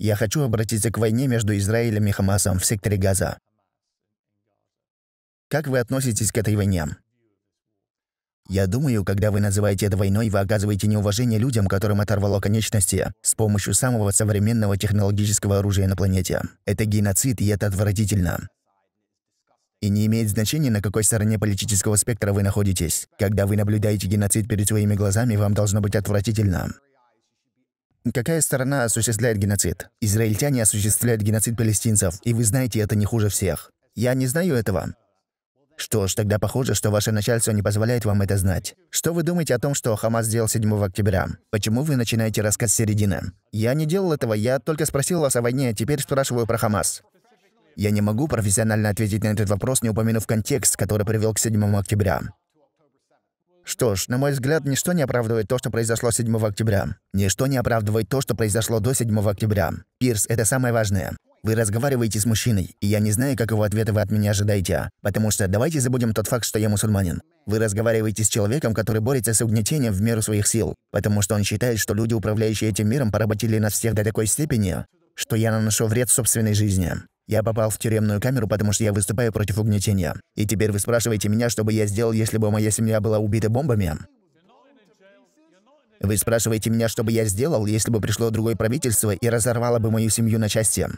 Я хочу обратиться к войне между Израилем и Хамасом в секторе Газа. Как вы относитесь к этой войне? Я думаю, когда вы называете это войной, вы оказываете неуважение людям, которым оторвало конечности, с помощью самого современного технологического оружия на планете. Это геноцид, и это отвратительно. И не имеет значения, на какой стороне политического спектра вы находитесь. Когда вы наблюдаете геноцид перед своими глазами, вам должно быть отвратительно. Какая сторона осуществляет геноцид? Израильтяне осуществляют геноцид палестинцев, и вы знаете это не хуже всех. Я не знаю этого. Что ж, тогда похоже, что ваше начальство не позволяет вам это знать. Что вы думаете о том, что Хамас сделал 7 октября? Почему вы начинаете рассказ с середины? Я не делал этого, я только спросил вас о войне, а теперь спрашиваю про Хамас. Я не могу профессионально ответить на этот вопрос, не упомянув контекст, который привел к 7 октября. Что ж, на мой взгляд, ничто не оправдывает то, что произошло 7 октября. Ничто не оправдывает то, что произошло до 7 октября. Пирс, это самое важное. Вы разговариваете с мужчиной, и я не знаю, какого ответа вы от меня ожидаете. Потому что давайте забудем тот факт, что я мусульманин. Вы разговариваете с человеком, который борется с угнетением в меру своих сил. Потому что он считает, что люди, управляющие этим миром, поработили нас всех до такой степени, что я наношу вред собственной жизни. Я попал в тюремную камеру, потому что я выступаю против угнетения. И теперь вы спрашиваете меня, что бы я сделал, если бы моя семья была убита бомбами? Вы спрашиваете меня, что бы я сделал, если бы пришло другое правительство и разорвало бы мою семью на части?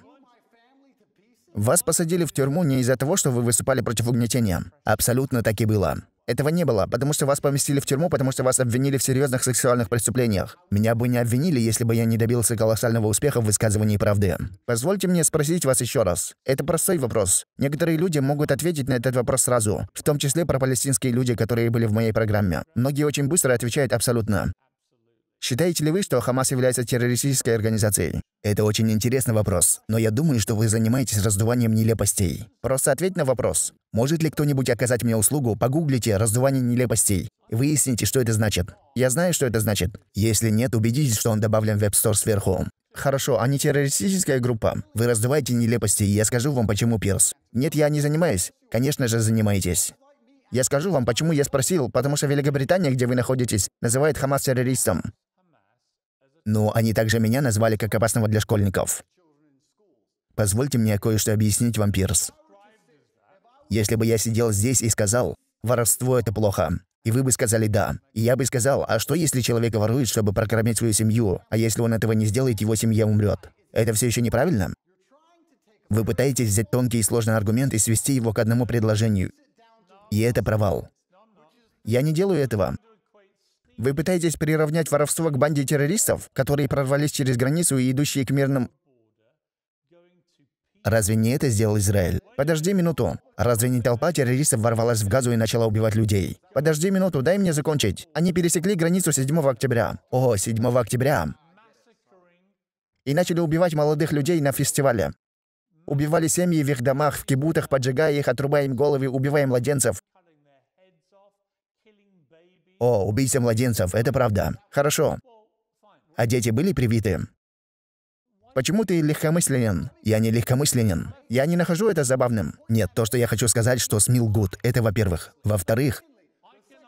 Вас посадили в тюрьму не из-за того, что вы выступали против угнетения. Абсолютно так и было. Этого не было, потому что вас поместили в тюрьму, потому что вас обвинили в серьезных сексуальных преступлениях. Меня бы не обвинили, если бы я не добился колоссального успеха в высказывании правды. Позвольте мне спросить вас еще раз. Это простой вопрос. Некоторые люди могут ответить на этот вопрос сразу, в том числе про палестинские люди, которые были в моей программе. Многие очень быстро отвечают абсолютно. Считаете ли вы, что Хамас является террористической организацией? Это очень интересный вопрос, но я думаю, что вы занимаетесь раздуванием нелепостей. Просто ответь на вопрос. Может ли кто-нибудь оказать мне услугу? Погуглите «раздувание нелепостей» и выясните, что это значит. Я знаю, что это значит. Если нет, убедитесь, что он добавлен в App Store сверху. Хорошо, а не террористическая группа. Вы раздуваете нелепости, и я скажу вам, почему Пирс. Нет, я не занимаюсь. Конечно же, занимаетесь. Я скажу вам, почему я спросил, потому что Великобритания, где вы находитесь, называет Хамас террористом но они также меня назвали как опасного для школьников. Позвольте мне кое-что объяснить вам, Пирс. Если бы я сидел здесь и сказал, воровство это плохо, и вы бы сказали «да». И я бы сказал, а что, если человек ворует, чтобы прокормить свою семью, а если он этого не сделает, его семья умрет? Это все еще неправильно? Вы пытаетесь взять тонкий и сложный аргумент и свести его к одному предложению. И это провал. Я не делаю этого. Вы пытаетесь приравнять воровство к банде террористов, которые прорвались через границу и идущие к мирным... Разве не это сделал Израиль? Подожди минуту. Разве не толпа террористов ворвалась в Газу и начала убивать людей? Подожди минуту, дай мне закончить. Они пересекли границу 7 октября. О, 7 октября. И начали убивать молодых людей на фестивале убивали семьи в их домах, в кибутах, поджигая их, отрубая им головы, убивая младенцев, о, убийца младенцев, это правда. Хорошо. А дети были привиты? Почему ты легкомысленен? Я не легкомысленен. Я не нахожу это забавным. Нет, то, что я хочу сказать, что Смил Гуд, это во-первых. Во-вторых,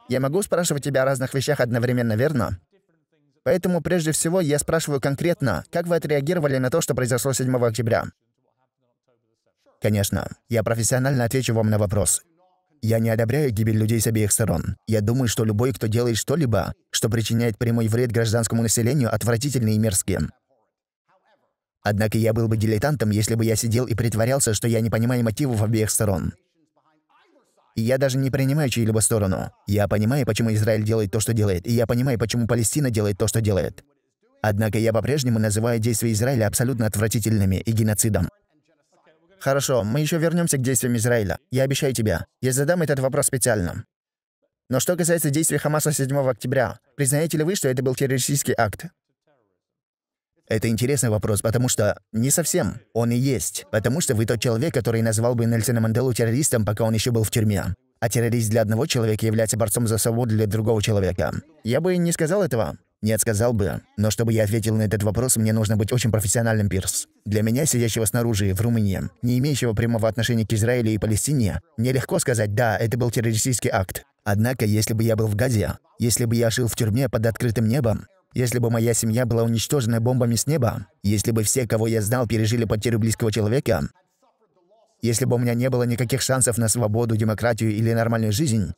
я могу спрашивать тебя о разных вещах одновременно, верно? Поэтому прежде всего я спрашиваю конкретно, как вы отреагировали на то, что произошло 7 октября? Конечно. Я профессионально отвечу вам на вопрос. Я не одобряю гибель людей с обеих сторон. Я думаю, что любой, кто делает что-либо, что причиняет прямой вред гражданскому населению, отвратительный и мерзкий. Однако я был бы дилетантом, если бы я сидел и притворялся, что я не понимаю мотивов обеих сторон. И я даже не принимаю чью-либо сторону. Я понимаю, почему Израиль делает то, что делает, и я понимаю, почему Палестина делает то, что делает. Однако я по-прежнему называю действия Израиля абсолютно отвратительными и геноцидом. Хорошо, мы еще вернемся к действиям Израиля. Я обещаю тебя. Я задам этот вопрос специально. Но что касается действий Хамаса 7 октября, признаете ли вы, что это был террористический акт? Это интересный вопрос, потому что не совсем. Он и есть. Потому что вы тот человек, который назвал бы Нельсона Манделу террористом, пока он еще был в тюрьме. А террорист для одного человека является борцом за свободу для другого человека. Я бы не сказал этого. «Нет, сказал бы. Но чтобы я ответил на этот вопрос, мне нужно быть очень профессиональным, Пирс. Для меня, сидящего снаружи, в Румынии, не имеющего прямого отношения к Израилю и Палестине, нелегко сказать «да, это был террористический акт». Однако, если бы я был в Газе, если бы я жил в тюрьме под открытым небом, если бы моя семья была уничтожена бомбами с неба, если бы все, кого я знал, пережили потерю близкого человека, если бы у меня не было никаких шансов на свободу, демократию или нормальную жизнь,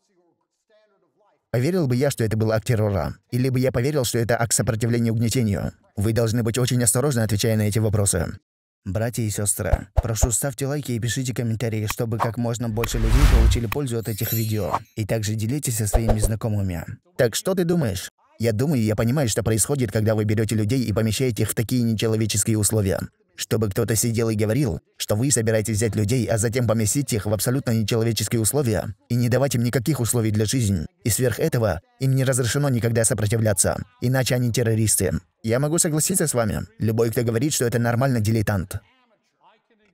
Поверил бы я, что это был акт террора? Или бы я поверил, что это акт сопротивления угнетению? Вы должны быть очень осторожны, отвечая на эти вопросы. Братья и сестры, прошу ставьте лайки и пишите комментарии, чтобы как можно больше людей получили пользу от этих видео. И также делитесь со своими знакомыми. Так что ты думаешь? Я думаю, я понимаю, что происходит, когда вы берете людей и помещаете их в такие нечеловеческие условия. Чтобы кто-то сидел и говорил, что вы собираетесь взять людей, а затем поместить их в абсолютно нечеловеческие условия и не давать им никаких условий для жизни. И сверх этого им не разрешено никогда сопротивляться, иначе они террористы. Я могу согласиться с вами. Любой, кто говорит, что это нормально, дилетант.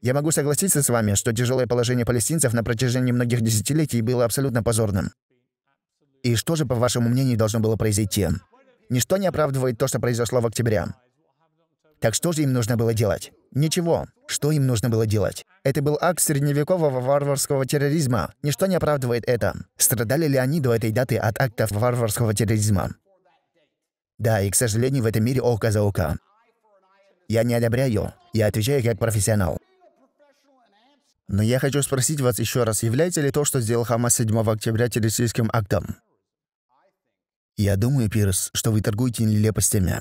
Я могу согласиться с вами, что тяжелое положение палестинцев на протяжении многих десятилетий было абсолютно позорным. И что же, по вашему мнению, должно было произойти? Ничто не оправдывает то, что произошло в октябре. Так что же им нужно было делать? Ничего. Что им нужно было делать? Это был акт средневекового варварского терроризма. Ничто не оправдывает это. Страдали ли они до этой даты от актов варварского терроризма? Да, и, к сожалению, в этом мире око за око. Я не одобряю. Я отвечаю как профессионал. Но я хочу спросить вас еще раз, является ли то, что сделал Хамас 7 октября террористическим актом? Я думаю, Пирс, что вы торгуете нелепостями.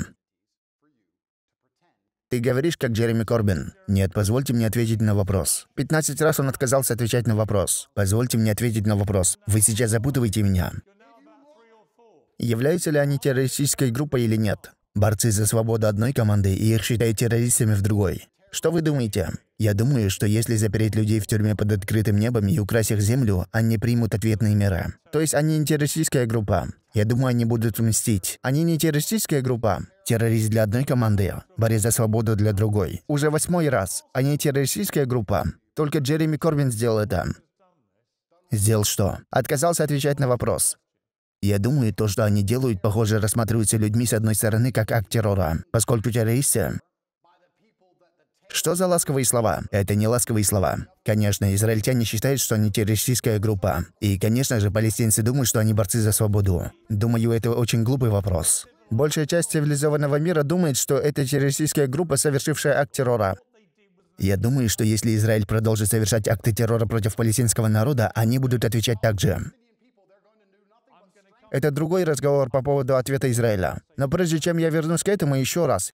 «Ты говоришь, как Джереми Корбин». «Нет, позвольте мне ответить на вопрос». 15 раз он отказался отвечать на вопрос. «Позвольте мне ответить на вопрос. Вы сейчас запутываете меня». Являются ли они террористической группой или нет? Борцы за свободу одной команды и их считают террористами в другой. Что вы думаете? Я думаю, что если запереть людей в тюрьме под открытым небом и украсть их землю, они примут ответные меры. То есть они не террористическая группа. Я думаю, они будут мстить. Они не террористическая группа. Террорист для одной команды, борец за свободу для другой. Уже восьмой раз. Они а террористическая группа. Только Джереми Корбин сделал это. Сделал что? Отказался отвечать на вопрос. Я думаю, то, что они делают, похоже, рассматривается людьми с одной стороны как акт террора, поскольку террористы... Что за ласковые слова? Это не ласковые слова. Конечно, израильтяне считают, что они террористическая группа. И, конечно же, палестинцы думают, что они борцы за свободу. Думаю, это очень глупый вопрос. Большая часть цивилизованного мира думает, что это террористическая группа, совершившая акт террора. Я думаю, что если Израиль продолжит совершать акты террора против палестинского народа, они будут отвечать так же. Это другой разговор по поводу ответа Израиля. Но прежде чем я вернусь к этому еще раз,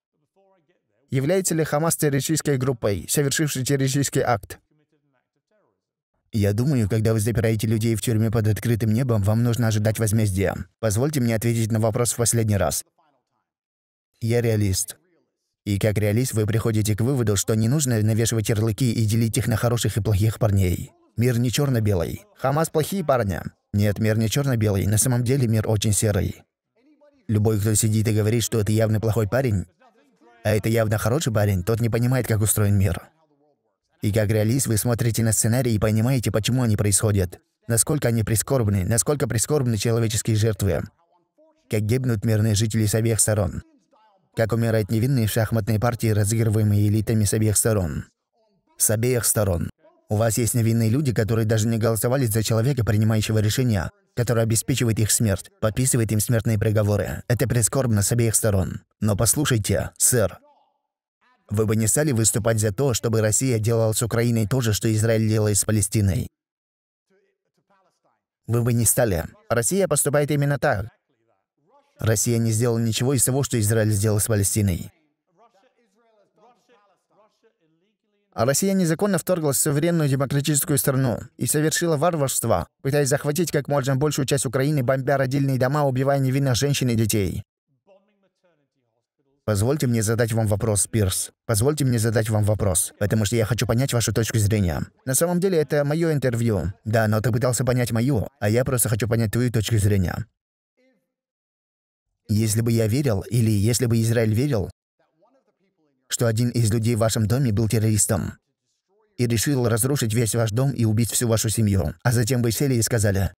является ли Хамас террористической группой, совершившей террористический акт? Я думаю, когда вы запираете людей в тюрьме под открытым небом, вам нужно ожидать возмездия. Позвольте мне ответить на вопрос в последний раз. Я реалист. И как реалист вы приходите к выводу, что не нужно навешивать ярлыки и делить их на хороших и плохих парней. Мир не черно белый Хамас плохие парни. Нет, мир не черно белый На самом деле мир очень серый. Любой, кто сидит и говорит, что это явно плохой парень, а это явно хороший парень, тот не понимает, как устроен мир. И как реалист вы смотрите на сценарий и понимаете, почему они происходят. Насколько они прискорбны, насколько прискорбны человеческие жертвы. Как гибнут мирные жители с обеих сторон. Как умирают невинные шахматные партии, разыгрываемые элитами с обеих сторон. С обеих сторон. У вас есть невинные люди, которые даже не голосовали за человека, принимающего решения, который обеспечивает их смерть, подписывает им смертные приговоры. Это прискорбно с обеих сторон. Но послушайте, сэр, вы бы не стали выступать за то, чтобы Россия делала с Украиной то же, что Израиль делает с Палестиной? Вы бы не стали. Россия поступает именно так. Россия не сделала ничего из того, что Израиль сделал с Палестиной. А Россия незаконно вторглась в суверенную демократическую страну и совершила варварство, пытаясь захватить как можно большую часть Украины, бомбя родильные дома, убивая невинных женщин и детей. Позвольте мне задать вам вопрос, Пирс. Позвольте мне задать вам вопрос, потому что я хочу понять вашу точку зрения. На самом деле, это мое интервью. Да, но ты пытался понять мою, а я просто хочу понять твою точку зрения. Если бы я верил, или если бы Израиль верил, что один из людей в вашем доме был террористом, и решил разрушить весь ваш дом и убить всю вашу семью. А затем вы сели и сказали,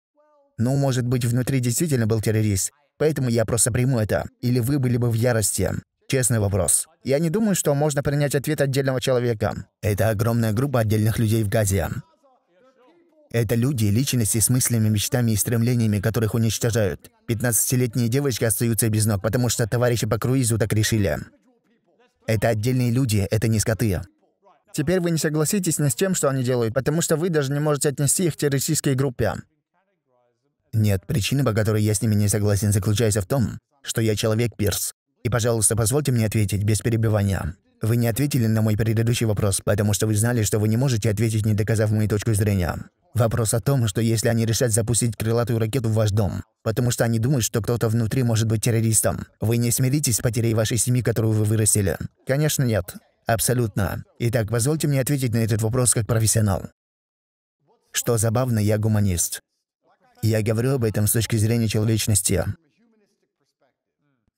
«Ну, может быть, внутри действительно был террорист, поэтому я просто приму это». Или вы были бы в ярости. Честный вопрос. Я не думаю, что можно принять ответ отдельного человека. Это огромная группа отдельных людей в Газе. Это люди, личности с мыслями, мечтами и стремлениями, которых уничтожают. 15-летние девочки остаются без ног, потому что товарищи по круизу так решили. Это отдельные люди, это не скоты. Теперь вы не согласитесь ни с тем, что они делают, потому что вы даже не можете отнести их к террористической группе. Нет, причина, по которой я с ними не согласен, заключается в том, что я человек-перс. И, пожалуйста, позвольте мне ответить без перебивания. Вы не ответили на мой предыдущий вопрос, потому что вы знали, что вы не можете ответить, не доказав мою точку зрения. Вопрос о том, что если они решат запустить крылатую ракету в ваш дом, потому что они думают, что кто-то внутри может быть террористом, вы не смиритесь с потерей вашей семьи, которую вы вырастили? Конечно, нет. Абсолютно. Итак, позвольте мне ответить на этот вопрос как профессионал. Что забавно, я гуманист. Я говорю об этом с точки зрения человечности.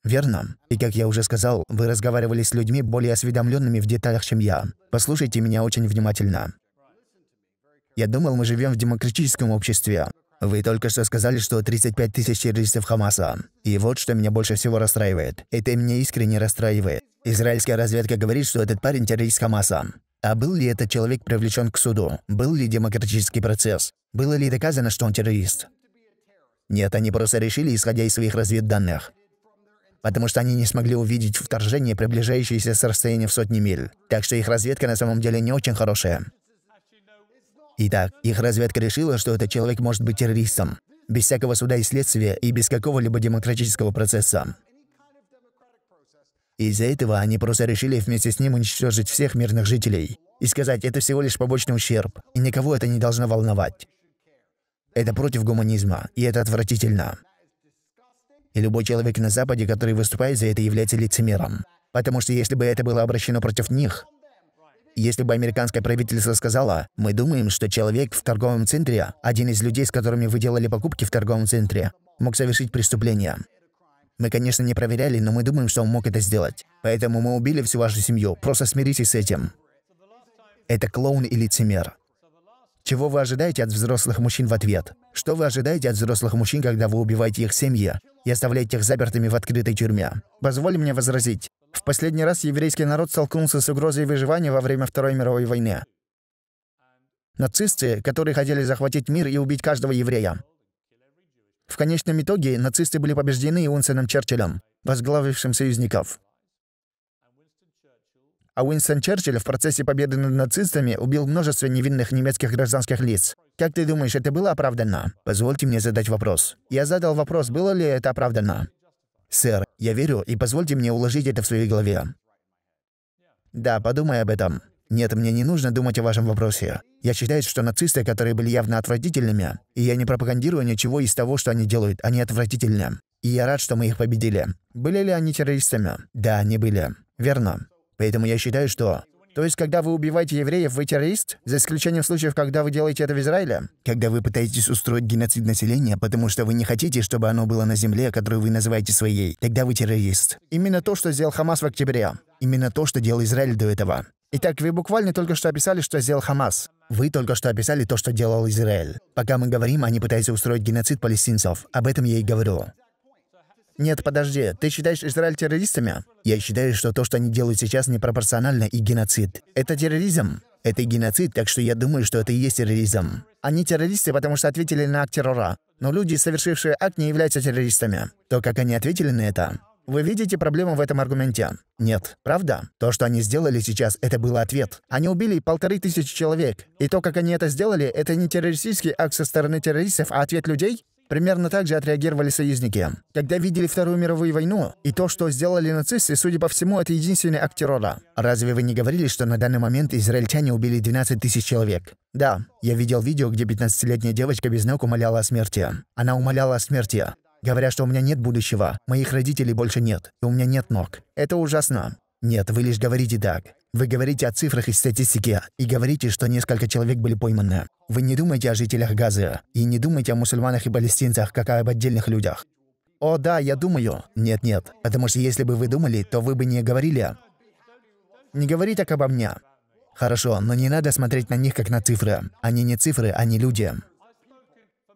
«Верно. И, как я уже сказал, вы разговаривали с людьми более осведомленными в деталях, чем я. Послушайте меня очень внимательно. Я думал, мы живем в демократическом обществе. Вы только что сказали, что 35 тысяч террористов Хамаса. И вот что меня больше всего расстраивает. Это меня искренне расстраивает. Израильская разведка говорит, что этот парень террорист Хамаса. А был ли этот человек привлечен к суду? Был ли демократический процесс? Было ли доказано, что он террорист? Нет, они просто решили, исходя из своих разведданных потому что они не смогли увидеть вторжение, приближающееся с расстояния в сотни миль. Так что их разведка на самом деле не очень хорошая. Итак, их разведка решила, что этот человек может быть террористом, без всякого суда и следствия и без какого-либо демократического процесса. Из-за этого они просто решили вместе с ним уничтожить всех мирных жителей и сказать, это всего лишь побочный ущерб, и никого это не должно волновать. Это против гуманизма, и это отвратительно. И любой человек на Западе, который выступает за это, является лицемером. Потому что если бы это было обращено против них, если бы американское правительство сказало, мы думаем, что человек в торговом центре, один из людей, с которыми вы делали покупки в торговом центре, мог совершить преступление. Мы, конечно, не проверяли, но мы думаем, что он мог это сделать. Поэтому мы убили всю вашу семью. Просто смиритесь с этим. Это клоун и лицемер. Чего вы ожидаете от взрослых мужчин в ответ? Что вы ожидаете от взрослых мужчин, когда вы убиваете их семьи? и оставлять их запертыми в открытой тюрьме. Позволь мне возразить. В последний раз еврейский народ столкнулся с угрозой выживания во время Второй мировой войны. Нацисты, которые хотели захватить мир и убить каждого еврея. В конечном итоге нацисты были побеждены Уинстоном Черчиллем, возглавившим союзников а Уинстон Черчилль в процессе победы над нацистами убил множество невинных немецких гражданских лиц. Как ты думаешь, это было оправданно? Позвольте мне задать вопрос. Я задал вопрос, было ли это оправданно. Сэр, я верю, и позвольте мне уложить это в своей голове. Да, подумай об этом. Нет, мне не нужно думать о вашем вопросе. Я считаю, что нацисты, которые были явно отвратительными, и я не пропагандирую ничего из того, что они делают, они отвратительны. И я рад, что мы их победили. Были ли они террористами? Да, они были. Верно. Поэтому я считаю, что... То есть, когда вы убиваете евреев, вы террорист? За исключением случаев, когда вы делаете это в Израиле? Когда вы пытаетесь устроить геноцид населения, потому что вы не хотите, чтобы оно было на земле, которую вы называете своей, тогда вы террорист. Именно то, что сделал Хамас в октябре. Именно то, что делал Израиль до этого. Итак, вы буквально только что описали, что сделал Хамас. Вы только что описали то, что делал Израиль. Пока мы говорим, они пытаются устроить геноцид палестинцев. Об этом я и говорю. Нет, подожди, ты считаешь Израиль террористами? Я считаю, что то, что они делают сейчас, непропорционально и геноцид. Это терроризм. Это и геноцид, так что я думаю, что это и есть терроризм. Они террористы, потому что ответили на акт террора. Но люди, совершившие акт, не являются террористами. То, как они ответили на это, вы видите проблему в этом аргументе? Нет, правда? То, что они сделали сейчас, это был ответ. Они убили полторы тысячи человек. И то, как они это сделали, это не террористический акт со стороны террористов, а ответ людей, Примерно так же отреагировали союзники. Когда видели Вторую мировую войну, и то, что сделали нацисты, судя по всему, это единственный акт террора. Разве вы не говорили, что на данный момент израильтяне убили 12 тысяч человек? Да, я видел видео, где 15-летняя девочка без ног умоляла о смерти. Она умоляла о смерти говоря, что у меня нет будущего, моих родителей больше нет, и у меня нет ног. Это ужасно. Нет, вы лишь говорите так. Вы говорите о цифрах и статистике и говорите, что несколько человек были пойманы. Вы не думаете о жителях Газы и не думаете о мусульманах и палестинцах, как об отдельных людях. О, да, я думаю. Нет-нет. Потому что если бы вы думали, то вы бы не говорили. Не говори так обо мне. Хорошо, но не надо смотреть на них как на цифры. Они не цифры, они люди.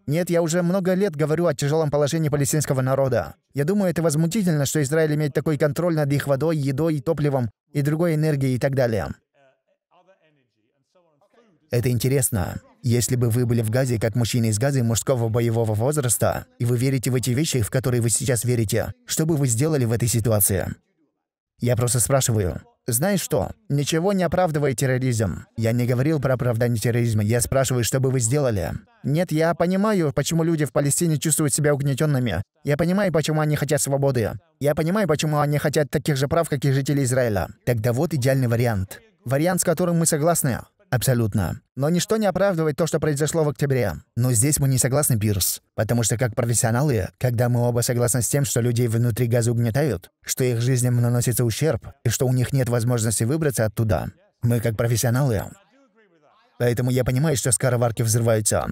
Нет, я уже много лет говорю о тяжелом положении палестинского народа. Я думаю, это возмутительно, что Израиль имеет такой контроль над их водой, едой, топливом и другой энергией и так далее. Это интересно. Если бы вы были в Газе как мужчина из Газы мужского боевого возраста, и вы верите в эти вещи, в которые вы сейчас верите, что бы вы сделали в этой ситуации? Я просто спрашиваю. «Знаешь что? Ничего не оправдывает терроризм. Я не говорил про оправдание терроризма, я спрашиваю, что бы вы сделали. Нет, я понимаю, почему люди в Палестине чувствуют себя угнетенными. Я понимаю, почему они хотят свободы. Я понимаю, почему они хотят таких же прав, как и жители Израиля. Тогда вот идеальный вариант. Вариант, с которым мы согласны. Абсолютно. Но ничто не оправдывает то, что произошло в октябре. Но здесь мы не согласны, Бирс, Потому что как профессионалы, когда мы оба согласны с тем, что людей внутри газа угнетают, что их жизням наносится ущерб, и что у них нет возможности выбраться оттуда, мы как профессионалы. Поэтому я понимаю, что скороварки взрываются.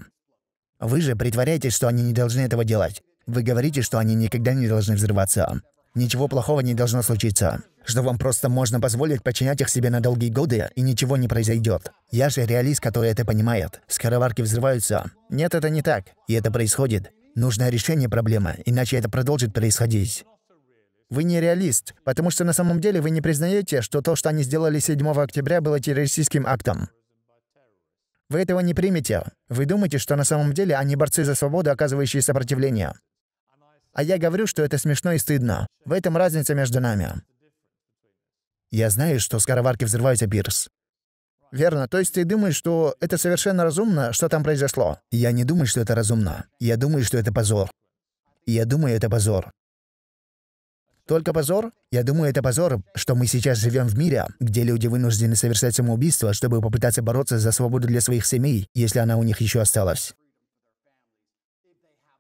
Вы же притворяетесь, что они не должны этого делать. Вы говорите, что они никогда не должны взрываться. Ничего плохого не должно случиться что вам просто можно позволить подчинять их себе на долгие годы, и ничего не произойдет. Я же реалист, который это понимает. Скороварки взрываются. Нет, это не так. И это происходит. Нужно решение проблемы, иначе это продолжит происходить. Вы не реалист, потому что на самом деле вы не признаете, что то, что они сделали 7 октября, было террористическим актом. Вы этого не примете. Вы думаете, что на самом деле они борцы за свободу, оказывающие сопротивление. А я говорю, что это смешно и стыдно. В этом разница между нами. Я знаю, что скороварки взрываются Бирс. Верно. То есть ты думаешь, что это совершенно разумно, что там произошло? Я не думаю, что это разумно. Я думаю, что это позор. Я думаю, это позор. Только позор? Я думаю, это позор, что мы сейчас живем в мире, где люди вынуждены совершать самоубийство, чтобы попытаться бороться за свободу для своих семей, если она у них еще осталась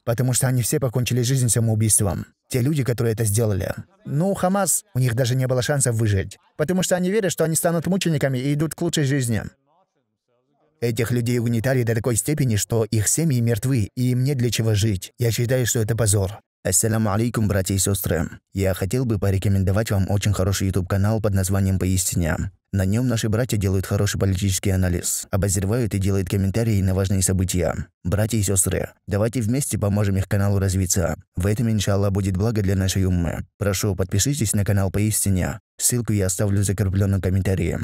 потому что они все покончили жизнь самоубийством. Те люди, которые это сделали. Ну, Хамас, у них даже не было шансов выжить, потому что они верят, что они станут мучениками и идут к лучшей жизни. Этих людей угнетали до такой степени, что их семьи мертвы, и им нет для чего жить. Я считаю, что это позор. Ассаламу алейкум, братья и сестры. Я хотел бы порекомендовать вам очень хороший YouTube-канал под названием "Поистине". На нем наши братья делают хороший политический анализ, обозревают и делают комментарии на важные события. Братья и сестры, давайте вместе поможем их каналу развиться. В этом, иншаллах, будет благо для нашей уммы. Прошу, подпишитесь на канал «Поистине». Ссылку я оставлю в закрепленном комментарии.